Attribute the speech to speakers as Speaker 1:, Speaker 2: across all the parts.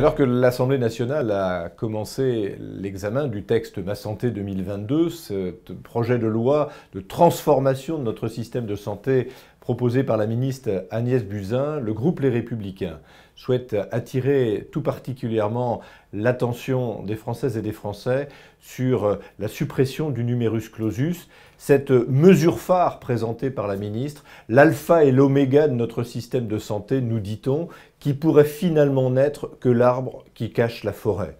Speaker 1: Alors que l'Assemblée nationale a commencé l'examen du texte Ma santé 2022, ce projet de loi de transformation de notre système de santé proposé par la ministre Agnès Buzyn, le groupe Les Républicains souhaite attirer tout particulièrement l'attention des Françaises et des Français sur la suppression du numerus clausus, cette mesure phare présentée par la ministre, l'alpha et l'oméga de notre système de santé, nous dit-on, qui pourrait finalement n'être que l'arbre qui cache la forêt.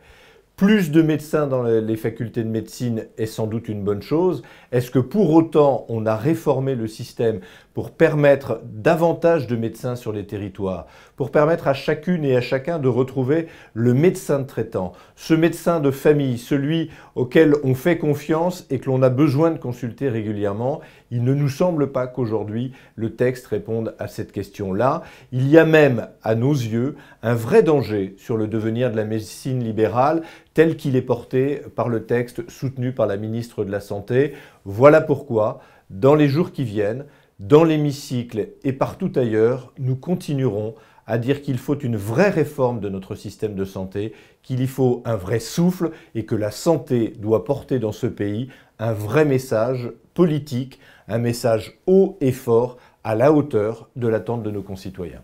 Speaker 1: Plus de médecins dans les facultés de médecine est sans doute une bonne chose. Est-ce que pour autant on a réformé le système pour permettre davantage de médecins sur les territoires, pour permettre à chacune et à chacun de retrouver le médecin de traitant, ce médecin de famille, celui auquel on fait confiance et que l'on a besoin de consulter régulièrement Il ne nous semble pas qu'aujourd'hui le texte réponde à cette question-là. Il y a même, à nos yeux, un vrai danger sur le devenir de la médecine libérale tel qu'il est porté par le texte soutenu par la ministre de la Santé. Voilà pourquoi, dans les jours qui viennent, dans l'hémicycle et partout ailleurs, nous continuerons à dire qu'il faut une vraie réforme de notre système de santé, qu'il y faut un vrai souffle et que la santé doit porter dans ce pays un vrai message politique, un message haut et fort à la hauteur de l'attente de nos concitoyens.